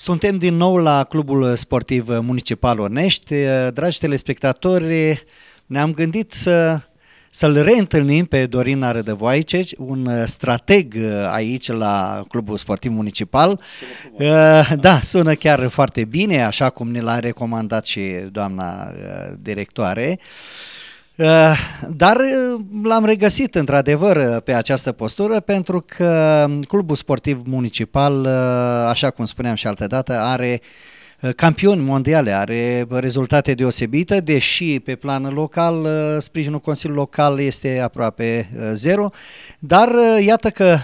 Suntem din nou la Clubul Sportiv Municipal Onești. Eh, dragi telespectatori, ne-am gândit să să-l reîntâlnim pe Dorina Rădăvoaice, un strateg eh, aici la Clubul Sportiv Municipal. Eh, da, sună chiar foarte bine, așa cum ne l-a recomandat și doamna directoare. Eh, dar eh, l-am regăsit într-adevăr eh, pe această postură pentru că mm, Clubul Sportiv Municipal, așa cum spuneam și altă dată, are uh, Eh, campion mondiale, are rezultate deosebite, deși pe plan local eh, sprijinul Consiliului Local este aproape eh, zero, dar iată că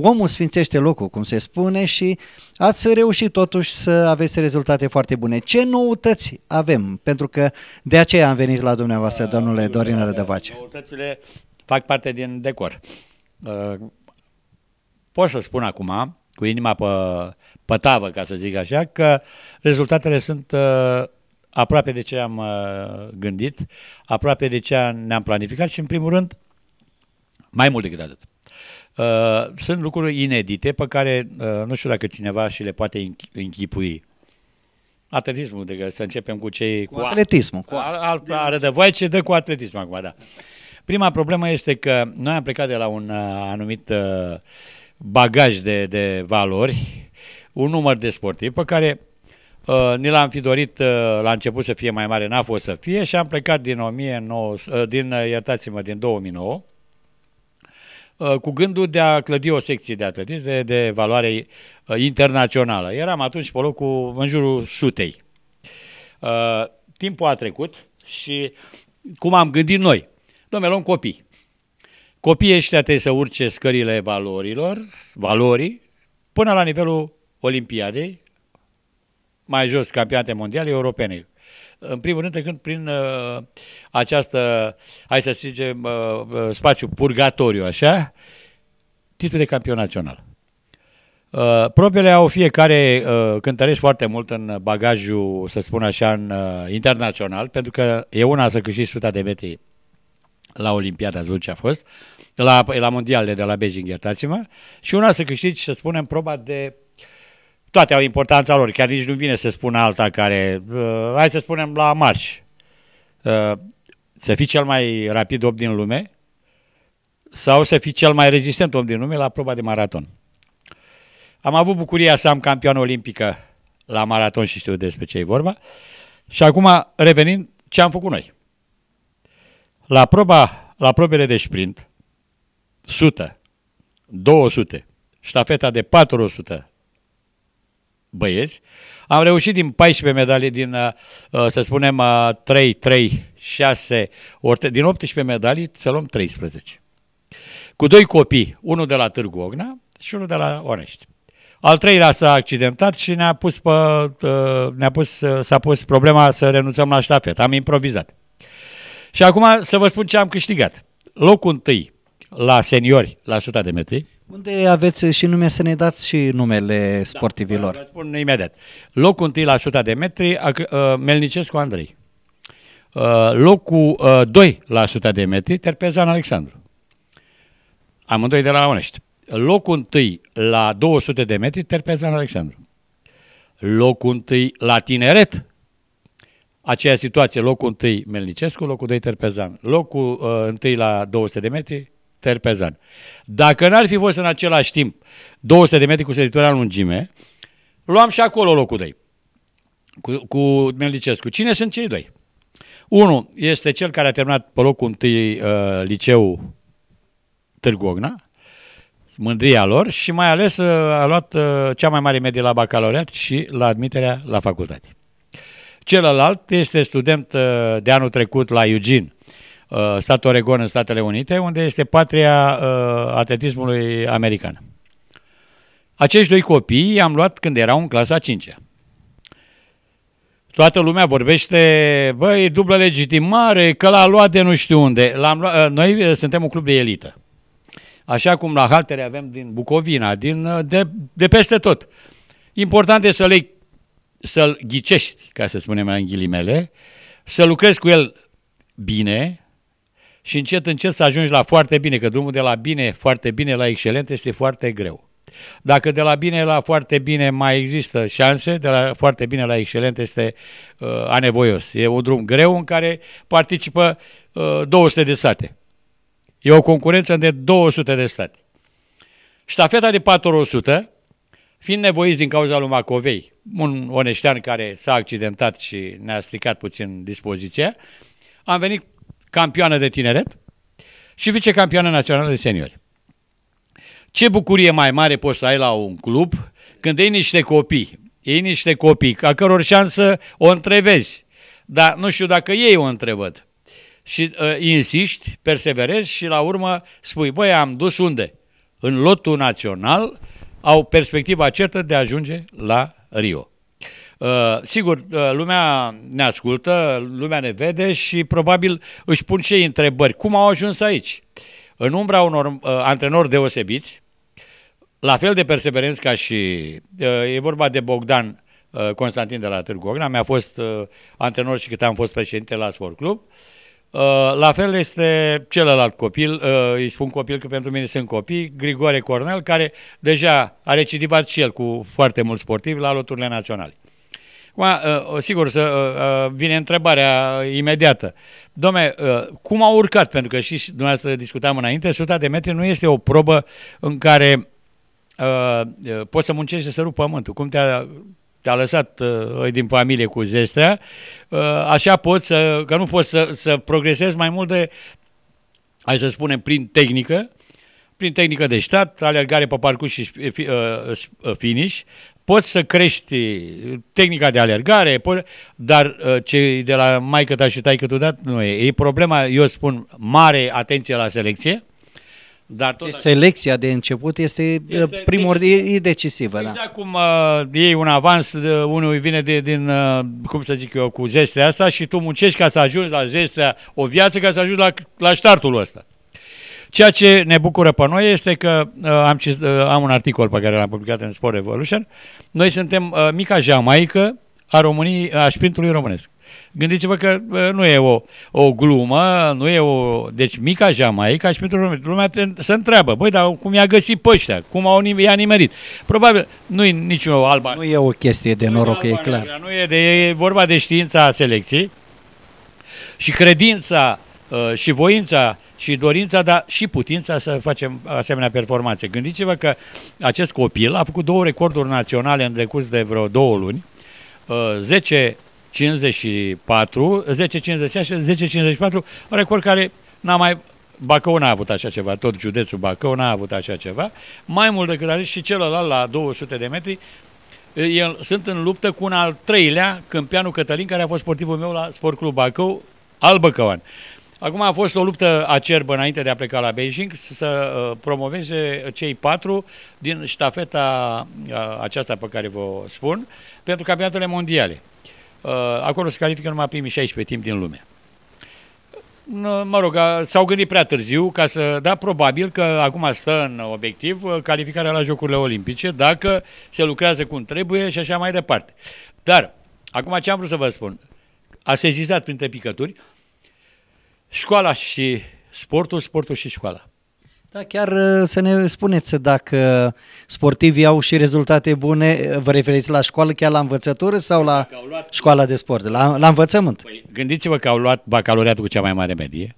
omul sfințește locul, cum se spune, și ați reușit totuși să aveți rezultate foarte bune. Ce noutăți avem? Pentru că de aceea am venit la dumneavoastră, da, domnule Dorin da, Rădăvace. Da. Noutățile fac parte din decor. Pot să spun acum cu inima pe, pe tavă, ca să zic așa, că rezultatele sunt uh, aproape de ce am uh, gândit, aproape de ce ne-am planificat și, în primul rând, mai mult decât atât. Uh, sunt lucruri inedite pe care uh, nu știu dacă cineva și le poate închipui. Atletismul, de să începem cu cei... Cu, cu atletismul. Cu al, al, ară de voi ce dă cu atletismul acum, da. Prima problemă este că noi am plecat de la un uh, anumit uh, bagaj de, de valori, un număr de sportivi pe care uh, ni l-am fi dorit uh, la început să fie mai mare, n-a fost să fie și am plecat din, 1900, uh, din uh, iertați-mă, din 2009 uh, cu gândul de a clădi o secție de atletism de, de valoare uh, internațională. Eram atunci pe locul în jurul sutei. Uh, timpul a trecut și cum am gândit noi. Domnule, luăm copii. Copiii ăștia trebuie să urce scările valorilor, valorii, până la nivelul Olimpiadei, mai jos campionate mondiale europene. În primul rând, când prin uh, această, hai să zicem, uh, uh, spațiu purgatoriu, așa, titlul de campion național. Uh, probele au fiecare uh, cântăresc foarte mult în bagajul, să spun așa, în uh, internațional, pentru că e una să câștigi suta de metri la Olimpiada, ați văzut ce a fost, la, la mondiale de la Beijing, iertați-mă, și una să câștigi, să spunem, proba de toate au importanța lor, chiar nici nu vine să spună alta care, uh, hai să spunem la marș, uh, să fii cel mai rapid om din lume sau să fii cel mai rezistent om din lume la proba de maraton. Am avut bucuria să am campioană olimpică la maraton și știu despre ce e vorba. Și acum, revenind, ce am făcut noi? La proba, la probele de sprint, 100, 200, ștafeta de 400 băieți. Am reușit din 14 medalii, din, uh, uh, să spunem, 3, 3, 6, ori, din 18 medalii să luăm 13. Cu doi copii, unul de la Târgu Ogna și unul de la Onești. Al treilea s-a accidentat și ne-a pus, uh, ne pus, s-a pus problema să renunțăm la ștafet. Am improvizat. Și acum să vă spun ce am câștigat. Locul întâi, la seniori, la 100 de metri. Unde aveți și nume să ne dați și numele da, sportivilor. Da, vă spun imediat. Locul întâi la 100 de metri, uh, Melnicescu Andrei. Uh, locul 2 uh, la 100 de metri, Terpezan Alexandru. Amândoi de la Onești. Locul întâi la 200 de metri, Terpezan Alexandru. Locul întâi la Tineret, aceea situație, locul 1 Melnicescu, locul 2 Terpezan. Locul uh, la 200 de metri, Terpezan. Dacă n-ar fi fost în același timp 200 de metri cu săritura în lungime, luam și acolo locul doi. cu, cu Melicescu. Cine sunt cei doi? Unul este cel care a terminat pe locul întâi uh, liceul Târgu Ogna, mândria lor și mai ales uh, a luat uh, cea mai mare medie la bacalaureat și la admiterea la facultate. Celălalt este student uh, de anul trecut la Eugene, uh, statul Oregon în Statele Unite, unde este patria uh, atletismului american. Acești doi copii i-am luat când erau în clasa 5 Toată lumea vorbește, băi, dublă legitimare, că l-a luat de nu știu unde. L-am luat, uh, noi uh, suntem un club de elită. Așa cum la haltere avem din Bucovina, din, uh, de, de peste tot. Important e să le, să-l ghicești, ca să spunem în ghilimele, să lucrezi cu el bine, și încet, încet să ajungi la foarte bine, că drumul de la bine, foarte bine, la excelent este foarte greu. Dacă de la bine la foarte bine mai există șanse, de la foarte bine la excelent este uh, anevoios. E un drum greu în care participă uh, 200 de state. E o concurență de 200 de state. Ștafeta de 400, fiind nevoiți din cauza lui Macovei, un oneștean care s-a accidentat și ne-a stricat puțin dispoziția, am venit campioană de tineret și vicecampioană națională de seniori. Ce bucurie mai mare poți să ai la un club când ai niște copii, ai niște copii, a căror șansă o întrevezi, dar nu știu dacă ei o întrevăd. Și uh, insiști, perseverezi și la urmă spui, băi, am dus unde? În lotul național au perspectiva certă de a ajunge la Rio. Uh, sigur, uh, lumea ne ascultă, lumea ne vede și probabil își pun și ei întrebări. Cum au ajuns aici? În umbra unor uh, antrenori deosebiți, la fel de perseverenți ca și, uh, e vorba de Bogdan uh, Constantin de la Târgu Ogna, mi-a fost uh, antrenor și cât am fost președinte la Sport Club, uh, la fel este celălalt copil, uh, îi spun copil că pentru mine sunt copii, Grigore Cornel, care deja a recidivat și el cu foarte mulți sportivi la loturile naționale. Acum, uh, uh, sigur, să uh, vine întrebarea imediată. Dom'le, cum au urcat? Pentru că știți, dumneavoastră discutam înainte, 100 de metri nu este o probă în care uh, poți să muncești să rupi pământul. Cum te-a, te-a lăsat uh, din familie cu zestrea, uh, așa poți să, că nu poți să, să progresezi mai mult de, hai să spunem, prin tehnică, prin tehnică de stat, alergare pe parcurs și uh, finish, poți să crești tehnica de alergare, poți, dar uh, cei de la maică ta și tai tu dat, nu e. E problema, eu spun, mare atenție la selecție, dar tot selecția de început este, uh, este primordial, decisivă. e decisivă. Da. Exact da. cum uh, iei un avans, de, uh, unul vine de, din, uh, cum să zic eu, cu zestea asta și tu muncești ca să ajungi la zestea, o viață ca să ajungi la, la startul ăsta. Ceea ce ne bucură pe noi este că uh, am, uh, am un articol pe care l-am publicat în Sport Revolution. Noi suntem uh, mica Jamaica a României, a șprintului românesc. Gândiți-vă că uh, nu e o, o glumă, nu e o... Deci mica Jamaica a pentru românesc. Lumea te, se întreabă, băi, dar cum i-a găsit pe ăștia? Cum au, i-a nimerit? Probabil, nu e nicio alba. Nu e o chestie de noroc, e, e clar. nu e, de, e vorba de știința selecției și credința uh, Uh, și voința și dorința, dar și putința să facem asemenea performanțe. Gândiți-vă că acest copil a făcut două recorduri naționale în decurs de vreo două luni, 10 54, 10.56 și 10.54, un record care n-a mai... Bacău n-a avut așa ceva, tot județul Bacău n-a avut așa ceva. Mai mult decât atât și celălalt la 200 de metri, uh, el, sunt în luptă cu un al treilea, câmpianul Cătălin, care a fost sportivul meu la Sport Club Bacău, Albăcăuan. Acum a fost o luptă acerbă înainte de a pleca la Beijing să uh, promoveze cei patru din ștafeta uh, aceasta pe care vă spun pentru campionatele mondiale. Uh, acolo se califică numai primii 16 timp din lume. Mă rog, s-au gândit prea târziu ca să, da, probabil că acum stă în obiectiv calificarea la Jocurile Olimpice dacă se lucrează cum trebuie și așa mai departe. Dar, acum ce am vrut să vă spun? A sezizat printre picături uh, Școala și sportul, sportul și școala. Da, chiar uh, să ne spuneți dacă sportivii au și rezultate bune, vă referiți la școală, chiar la învățătură sau la luat... școala de sport, la, la învățământ? Păi, gândiți-vă că au luat bacaloriatul cu cea mai mare medie,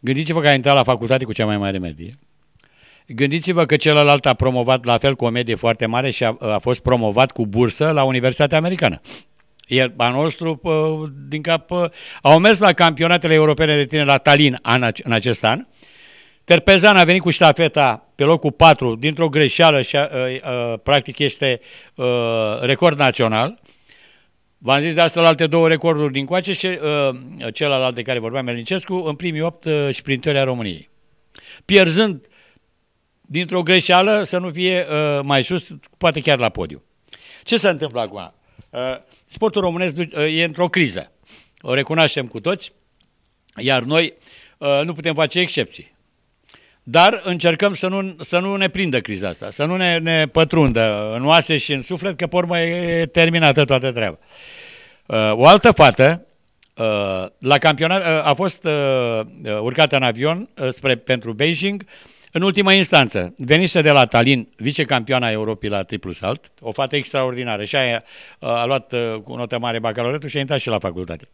gândiți-vă că a intrat la facultate cu cea mai mare medie, gândiți-vă că celălalt a promovat la fel cu o medie foarte mare și a, a fost promovat cu bursă la Universitatea Americană el, a nostru, din cap, au mers la campionatele europene de tineri la Tallinn an, în acest an. Terpezan a venit cu ștafeta pe locul 4, dintr-o greșeală și uh, uh, practic este uh, record național. V-am zis de asta la alte două recorduri din coace și uh, celălalt de care vorbeam, Melincescu, în primii 8 uh, sprintori a României. Pierzând dintr-o greșeală să nu fie uh, mai sus, poate chiar la podiu. Ce se întâmplă acum? Uh, sportul românesc ă, e într-o criză. O recunoaștem cu toți, iar noi ă, nu putem face excepții. Dar încercăm să nu, să nu ne prindă criza asta, să nu ne, ne pătrundă în oase și în suflet, că pe urmă e terminată toată treaba. Ă, o altă fată la campionat a fost urcată în avion spre, pentru Beijing, în ultima instanță, venise de la Tallinn, vicecampioana Europei la triplu salt, o fată extraordinară și aia uh, a luat uh, cu notă mare bacalaureatul și a intrat și la facultate.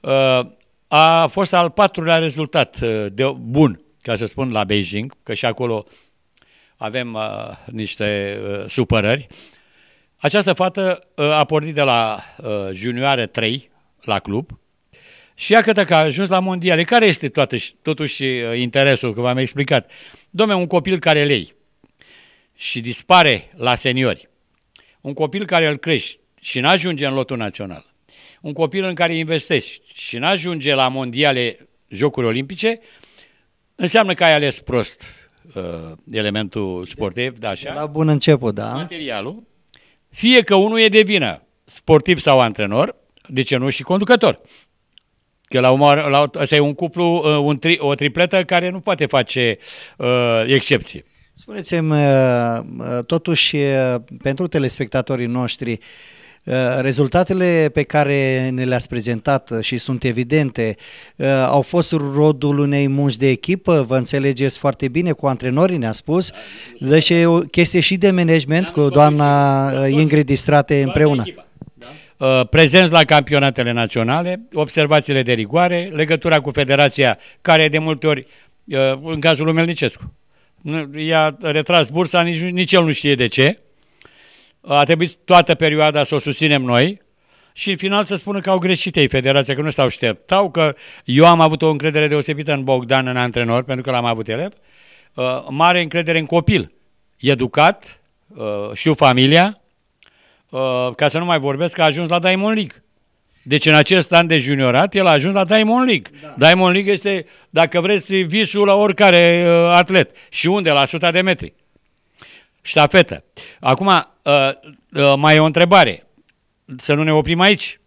Uh, a fost al patrulea rezultat de bun, ca să spun, la Beijing, că și acolo avem niște supărări. Această fată a pornit de la junioare 3 la club, și iată că a ajuns la mondiale. Care este toată, totuși interesul, că v-am explicat? Domne, un copil care lei și dispare la seniori, un copil care îl crești și nu ajunge în lotul național, un copil în care investești și nu ajunge la mondiale Jocuri Olimpice, înseamnă că ai ales prost uh, elementul sportiv, da, așa? La bun început, da. Materialul. Fie că unul e de vină, sportiv sau antrenor, de ce nu și conducător. Că la, umor, la asta e un cuplu, uh, un tri, o tripletă care nu poate face uh, excepție. Spuneți-mi, uh, uh, totuși, pentru telespectatorii noștri, Rezultatele pe care ne le-ați prezentat și sunt evidente au fost rodul unei munci de echipă, vă înțelegeți foarte bine cu antrenorii, ne-a spus, deci e o chestie și de management da, cu doamna Ingrid Distrate împreună. Echipa. Uh, prezenți la campionatele naționale, observațiile de rigoare, legătura cu federația, care de multe ori, uh, în cazul lui Melnicescu, i-a retras bursa, nici, nici el nu știe de ce. Uh, a trebuit toată perioada să o susținem noi și în final să spună că au greșit ei federația, că nu s-au așteptau, că eu am avut o încredere deosebită în Bogdan, în antrenor, pentru că l-am avut elev, mare încredere în copil, educat, știu familia, Uh, ca să nu mai vorbesc, că a ajuns la Diamond League. Deci în acest an de juniorat el a ajuns la Diamond League. Da. Diamond League este, dacă vreți, visul la oricare uh, atlet. Și unde? La 100 de metri. Ștafetă. Acum, uh, uh, mai e o întrebare. Să nu ne oprim aici.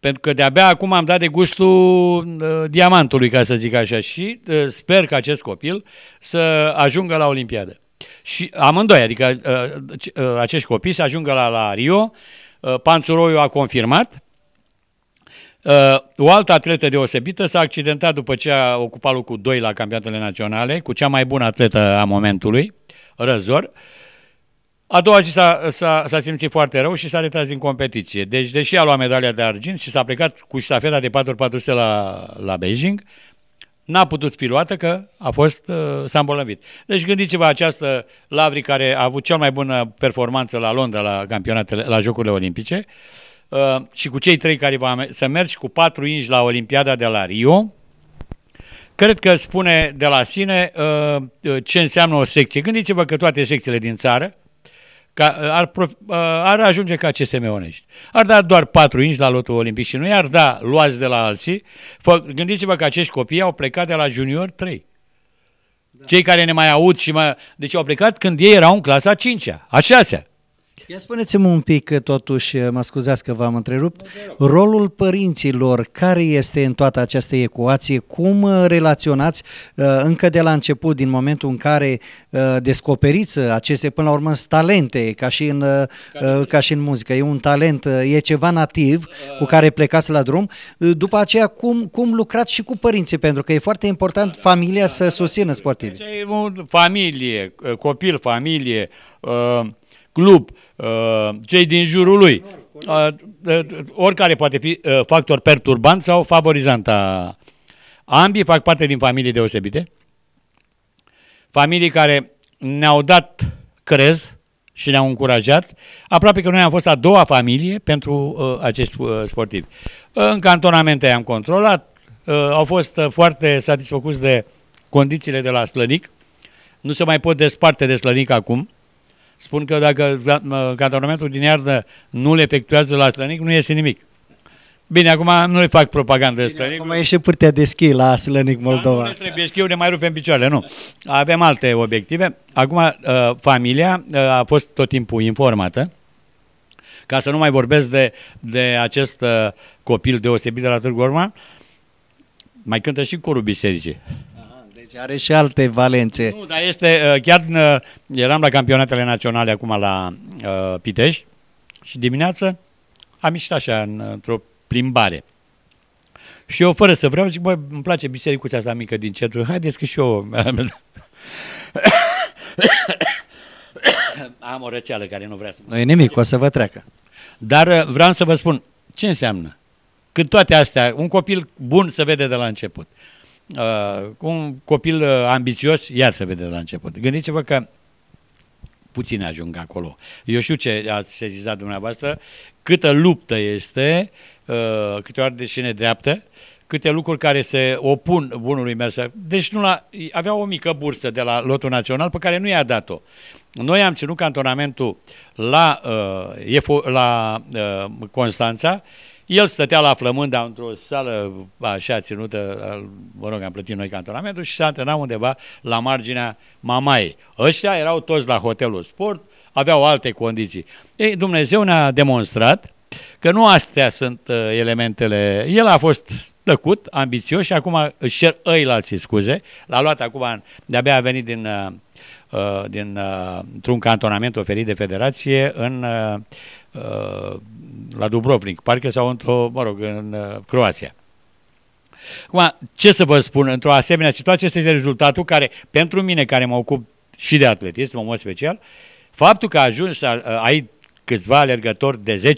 Pentru că de-abia acum am dat de gustul uh, diamantului, ca să zic așa. Și uh, sper că acest copil să ajungă la Olimpiadă. Și amândoi, adică uh, uh, acești copii să ajungă la, la Rio. Uh, Panțuroiu a confirmat. O altă atletă deosebită s-a accidentat după ce a ocupat locul 2 la campionatele naționale, cu cea mai bună atletă a momentului, Răzor. A doua zi s-a, s-a, s-a simțit foarte rău și s-a retras din competiție. Deci, deși a luat medalia de argint și s-a plecat cu ștafeta de 4 la, la Beijing, n-a putut fi luată că a fost, uh, s-a îmbolnăvit. Deci gândiți-vă această Lavri care a avut cea mai bună performanță la Londra la campionatele, la Jocurile Olimpice uh, și cu cei trei care va, să mergi cu patru inși la Olimpiada de la Rio, cred că spune de la sine uh, ce înseamnă o secție. Gândiți-vă că toate secțiile din țară, ca, ar, uh, ar ajunge ca CSM Onești. Ar da doar 4 inci la lotul olimpic și nu i-ar da luați de la alții. Fă, gândiți-vă că acești copii au plecat de la junior 3. Da. Cei care ne mai aud și mai... Deci au plecat când ei erau în clasa 5-a, a 6-a. Ia spuneți-mi un pic, totuși, eh, mă scuzați că v-am întrerupt, rolul părinților, care este în toată această ecuație, cum eh, relaționați eh, încă de la început, din momentul în care descoperiți aceste, până la urmă, talente, ca și în, ca și în muzică, e un talent, e ceva nativ cu care plecați la drum, după aceea cum, cum lucrați și cu părinții, pentru că e foarte important da, da, familia da, să susțină sportivii. Deci familie, copil, familie, club, uh, cei din jurul lui, uh, uh, oricare poate fi factor perturbant sau favorizant. Ambii fac parte din familii deosebite, familii care ne-au dat crez și ne-au încurajat. Aproape că noi am fost a doua familie pentru acest sportiv. În cantonamente am controlat, uh, au fost uh, foarte satisfăcuți de condițiile de la Slănic. Nu se mai pot desparte de Slănic acum, spun că dacă cantonamentul din iarnă nu le efectuează la Slănic, nu iese nimic. Bine, acum nu le fac propagandă Bine, Slănic. Acum ieșe pârtea de schi la Slănic Moldova. Da, nu trebuie schiul, ne mai rupem picioarele, nu. Avem alte obiective. Acum, uh, familia uh, a fost tot timpul informată, ca să nu mai vorbesc de, de acest uh, copil deosebit de la Târgu Orman, mai cântă și corul bisericii. Deci are și alte valențe. Nu, dar este, uh, chiar uh, eram la campionatele naționale acum la uh, Pitești și dimineață am ieșit așa într-o plimbare. Și eu, fără să vreau, zic, băi, îmi place bisericuța asta mică din centru, haideți că și eu... am o răceală care nu vrea să... Nu e nimic, o să vă treacă. Dar uh, vreau să vă spun, ce înseamnă? Când toate astea, un copil bun se vede de la început uh, un copil uh, ambițios, iar să de la început. Gândiți-vă că puțin ajung acolo. Eu știu ce ați sezizat dumneavoastră, câtă luptă este, uh, de cine dreaptă, câte lucruri care se opun bunului mers. Deci nu la, avea o mică bursă de la lotul național pe care nu i-a dat-o. Noi am ținut cantonamentul la, uh, la uh, Constanța el stătea la Flămânda într-o sală așa ținută, mă rog, am plătit noi cantonamentul și s-a antrenat undeva la marginea Mamaie. Ăștia erau toți la hotelul sport, aveau alte condiții. Ei, Dumnezeu ne-a demonstrat că nu astea sunt uh, elementele. El a fost plăcut, ambițios și acum își cer ăilalții scuze. L-a luat acum, de-abia a venit din, uh, uh, din, uh, într-un cantonament oferit de federație în uh, uh la Dubrovnik, parcă, sau într-o, mă rog, în uh, Croația. Acum, ce să vă spun, într-o asemenea situație este rezultatul care, pentru mine, care mă ocup și de atletism, în mod special, faptul că ajuns să ai câțiva alergători de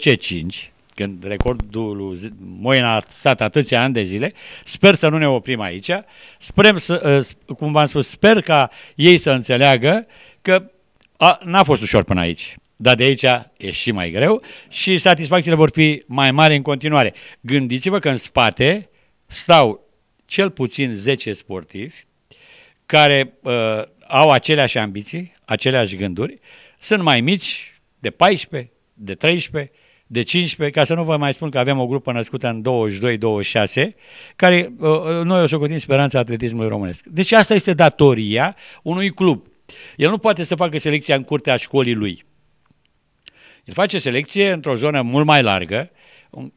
10-5, când recordul lui Moina a stat atâția ani de zile, sper să nu ne oprim aici, sperăm să, uh, cum v-am spus, sper ca ei să înțeleagă că a, n-a fost ușor până aici. Dar de aici e și mai greu și satisfacțiile vor fi mai mari în continuare. Gândiți-vă că în spate stau cel puțin 10 sportivi care uh, au aceleași ambiții, aceleași gânduri, sunt mai mici, de 14, de 13, de 15, ca să nu vă mai spun că avem o grupă născută în 22-26, care uh, uh, noi o socotim speranța atletismului românesc. Deci asta este datoria unui club. El nu poate să facă selecția în curtea școlii lui. El face selecție într-o zonă mult mai largă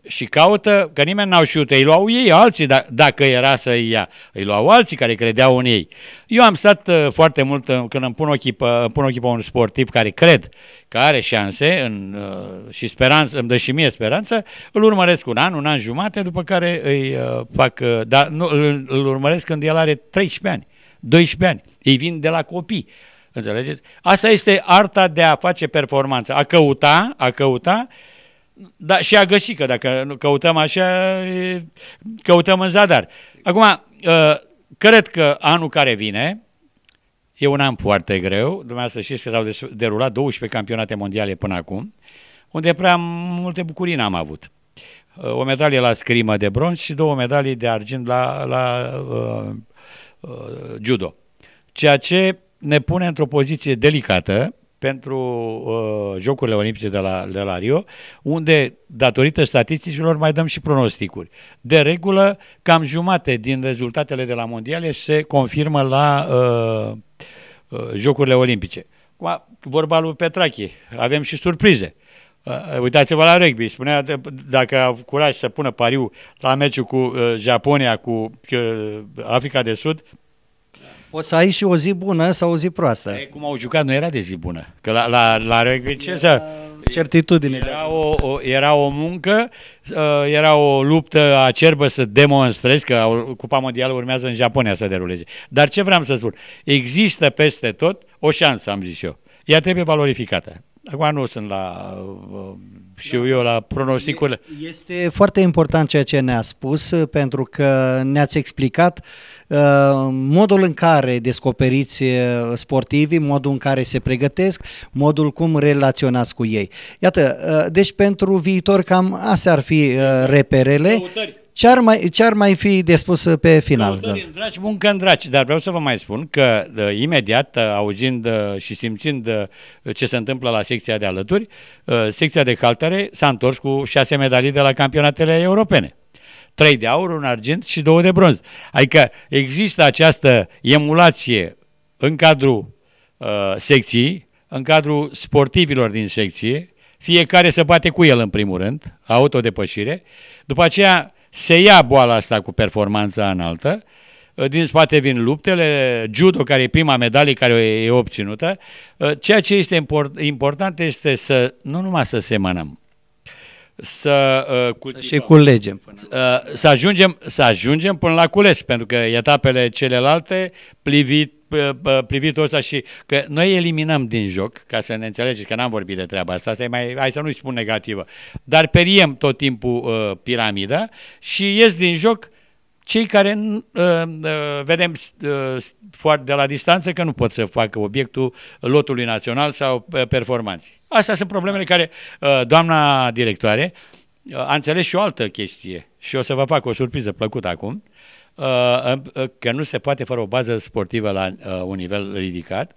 și caută, că nimeni n-au știut, îi luau ei alții da, dacă era să îi ia, îi luau alții care credeau în ei. Eu am stat uh, foarte mult, când îmi pun ochii, pe, îmi pun ochii pe un sportiv care cred că are șanse în, uh, și speranță, îmi dă și mie speranță, îl urmăresc un an, un an jumate, după care îi uh, fac, dar nu, îl, urmăresc când el are 13 ani, 12 ani, ei vin de la copii. Înțelegeți? Asta este arta de a face performanță, a căuta, a căuta da, și a găsi, că dacă căutăm așa, căutăm în zadar. Acum, ă, cred că anul care vine e un an foarte greu, dumneavoastră știți că s-au derulat 12 campionate mondiale până acum, unde prea multe bucurii n-am avut. Ă, o medalie la scrimă de bronz și două medalii de argint la, la uh, uh, judo. Ceea ce ne pune într-o poziție delicată pentru uh, Jocurile Olimpice de la, de la Rio, unde, datorită statisticilor, mai dăm și pronosticuri. De regulă, cam jumate din rezultatele de la mondiale se confirmă la uh, uh, Jocurile Olimpice. Acum, vorba lui Petrachi, avem și surprize. Uh, uh, uitați-vă la rugby, spunea de, dacă au curaj să pună pariu la meciul cu uh, Japonia, cu uh, Africa de Sud, o să ai și o zi bună sau o zi proastă. E, cum au jucat nu era de zi bună. Că la, la, la Regviceza... Era... Certitudine. Era da. o, o, era o muncă, uh, era o luptă acerbă să demonstrezi că Cupa Mondială urmează în Japonia să deruleze. Dar ce vreau să spun? Există peste tot o șansă, am zis eu. Ea trebuie valorificată. Acum nu sunt la, uh, uh, știu da. eu, la pronosticurile. Este foarte important ceea ce ne-a spus, pentru că ne-ați explicat uh, Uh, modul în care descoperiți uh, sportivii, modul în care se pregătesc, modul cum relaționați cu ei. Iată, uh, deci pentru viitor cam astea ar fi reperele. Ce ar, mai, ce ar mai fi de spus pe final? Căutări, dragi, muncă în dragi, dar vreau să vă mai spun că de, imediat, auzind și simțind ce se întâmplă la secția de alături, secția de caltare s-a întors cu șase medalii de la campionatele europene trei de aur, un argint și două de bronz. Adică există această emulație în cadrul uh, secției, în cadrul sportivilor din secție, fiecare se bate cu el în primul rând, autodepășire, după aceea se ia boala asta cu performanța înaltă, uh, din spate vin luptele, judo care e prima medalie care e obținută. Uh, ceea ce este important este să nu numai să semănăm, să uh, cultivăm. Să și culegem. Până. Uh, să, ajungem, să ajungem până la cules, pentru că etapele celelalte plivit uh, uh, privitul ăsta și că noi eliminăm din joc, ca să ne înțelegeți că n-am vorbit de treaba asta, asta e mai, hai să nu-i spun negativă, dar periem tot timpul uh, piramida și ies din joc cei care uh, uh vedem uh, de la distanță că nu pot să facă obiectul lotului național sau uh, performanții. Astea sunt problemele care uh, doamna directoare uh, a înțeles și o altă chestie și o să vă fac o surpriză plăcută acum, că nu se poate fără o bază sportivă la un nivel ridicat,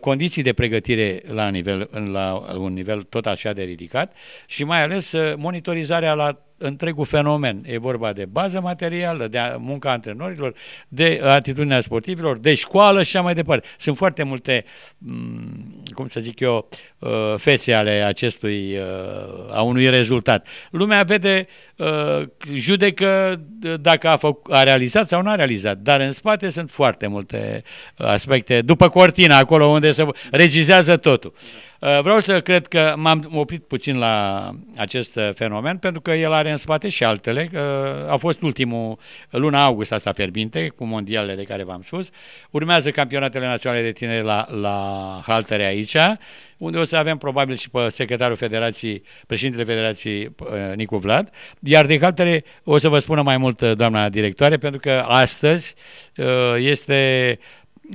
condiții de pregătire la, nivel, la un nivel tot așa de ridicat și mai ales monitorizarea la întregul fenomen. E vorba de bază materială, de munca antrenorilor, de atitudinea sportivilor, de școală și așa mai departe. Sunt foarte multe, mm, cum să zic eu, uh, fețe ale acestui, uh, a unui rezultat. Lumea vede, uh, judecă dacă a, făc, a realizat sau nu a realizat, dar în spate sunt foarte multe aspecte, după cortina, acolo unde se regizează totul. Da. Uh, vreau să cred că m-am oprit puțin la acest uh, fenomen, pentru că el are în spate și altele. Uh, A fost ultimul, luna august asta fierbinte, cu mondialele de care v-am spus. Urmează campionatele naționale de tineri la, la haltere aici, unde o să avem probabil și pe secretarul Federației, președintele Federației Nicu Vlad. Iar de haltere o să vă spună mai mult doamna directoare, pentru că astăzi este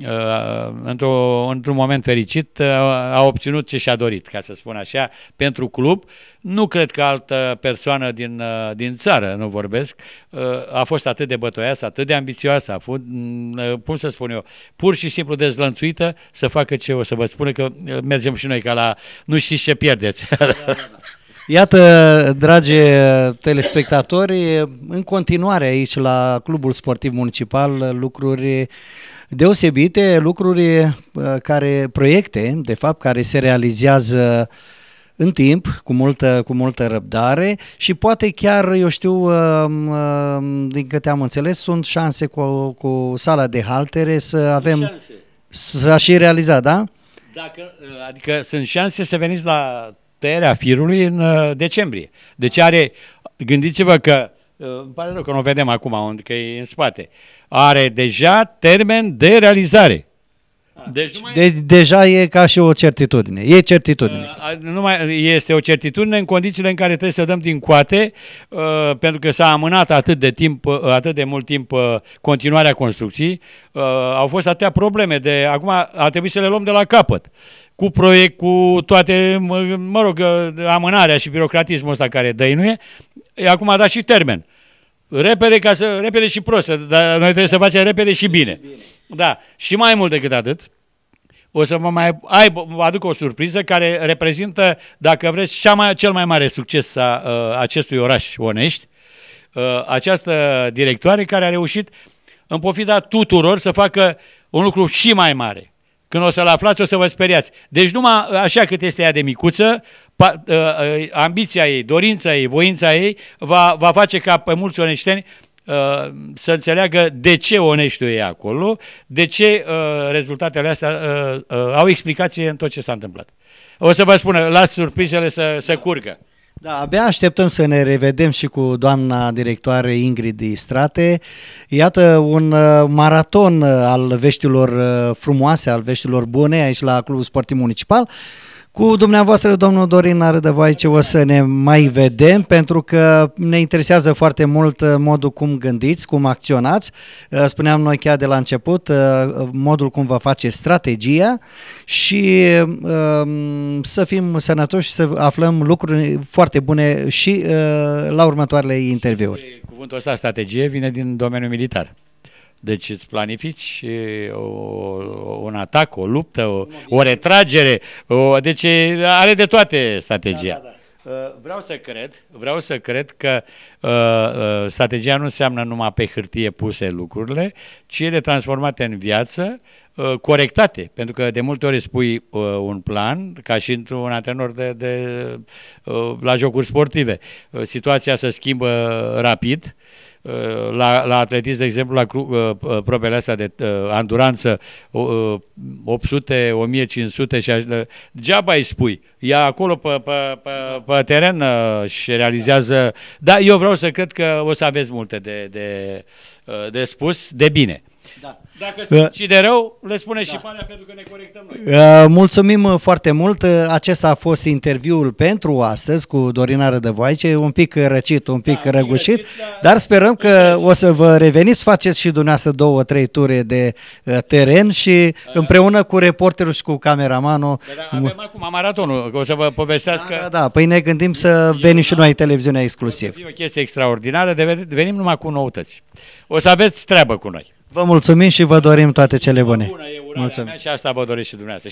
Uh, într un într-un moment fericit, uh, a obținut ce și-a dorit, ca să spun așa, pentru club. Nu cred că altă persoană din, uh, din țară, nu vorbesc, a fost atât de bătoiasă, atât de ambițioasă, a fost, mm, cum să spun eu, pur și simplu dezlănțuită să facă ce o să vă spună, că mergem și noi ca la nu știți ce pierdeți. Da, da, da. Iată, dragi telespectatori, în continuare aici la Clubul Sportiv Municipal lucruri deosebite, lucruri uh, care, proiecte, de fapt, care se realizează în timp, cu multă, cu multă răbdare și poate chiar, eu știu, uh, uh, din câte am înțeles, sunt șanse cu, cu sala de haltere să avem... Șanse. S-a și realizat, da? Dacă, adică sunt șanse să veniți la tăierea firului în decembrie. Deci are, gândiți-vă că, îmi pare rău că nu o vedem acum, că e în spate, uh, are deja termen de realizare. Deci, mai... de, deci deja e ca și o certitudine. E certitudine. Uh, nu mai este o certitudine în condițiile în care trebuie să dăm din coate, uh, pentru că s-a amânat atât de timp, uh, atât de mult timp uh, continuarea construcției. Uh, au fost atâtea probleme de acum a trebuit să le luăm de la capăt. Cu proiect, cu toate, mă, mă rog, uh, amânarea și birocratismul ăsta care dăinuie, acum a dat și termen. Uh, repede, ca să, repede și prost, dar noi trebuie să facem repede și bine. Da, și mai mult decât atât, o să vă mai ai, vă aduc o surpriză care reprezintă, dacă vreți, cea mai, cel mai mare succes a a acestui oraș Onești, a, această directoare care a reușit, în pofida tuturor, să facă un lucru și mai mare. Când o să-l aflați, o să vă speriați. Deci numai așa cât este ea de micuță, Ă, ă, ambiția ei, dorința ei, voința ei va, va face ca pe mulți oneșteni ă, să înțeleagă de ce oneștiul e acolo, de ce rezultatele astea au explicație în tot ce s-a întâmplat. O să vă spună, las surprizele să, să curgă. Da, abia așteptăm să ne revedem și cu doamna directoare Ingrid Strate. Iată un maraton al veștilor frumoase, al veștilor bune aici la Clubul Sportiv Municipal. Cu dumneavoastră, domnul Dorin Arădăvoaice, o să ne mai vedem, pentru că ne interesează foarte mult uh, modul cum gândiți, cum acționați. Uh, spuneam noi chiar de la început, uh, modul cum vă face strategia și um, să fim sănătoși, să aflăm lucruri foarte bune și la următoarele interviuri. Cuvântul ăsta, strategie, vine din domeniul militar. Deci îți planifici o, un atac, o luptă, o, o retragere, o, deci are de toate strategia. Da, da, da. Uh, vreau să cred, vreau să cred că uh, uh, strategia nu înseamnă numai pe hârtie puse lucrurile, ci ele transformate în viață, uh, corectate, pentru că de multe ori spui uh, un plan, ca și într-un antrenor de, de, uh, la jocuri sportive. Uh, situația se schimbă rapid, uh, la, la atletism, de exemplu, la uh, uh, probele astea de uh, anduranță, 800, 1500 și așa, degeaba îi spui. Ea acolo pe, pe, pe, pe teren și realizează... Da, eu vreau să cred că o să aveți multe de, de, de spus, de bine. Da. Dacă sunt și de rău, le spune da. și palea pentru că ne corectăm noi. Mulțumim uh, foarte mult. Uh, acesta a fost interviul pentru astăzi cu Dorina Rădăvoaice, un pic răcit, un pic da, răgușit, răcit, dar, dar sperăm că răcit. o să vă reveniți, faceți și dumneavoastră două, trei ture de uh, teren și împreună cu reporterul și cu cameramanul. Da, da avem acum maratonul, că o să vă povestească. Da, da, da. păi ne gândim să venim și da. noi televiziunea exclusiv. E o chestie extraordinară, Venim numai cu noutăți. O să aveți treabă cu noi. Vă mulțumim și vă dorim toate cele bune. Bună, e mulțumim. și asta vă doresc și dumneavoastră.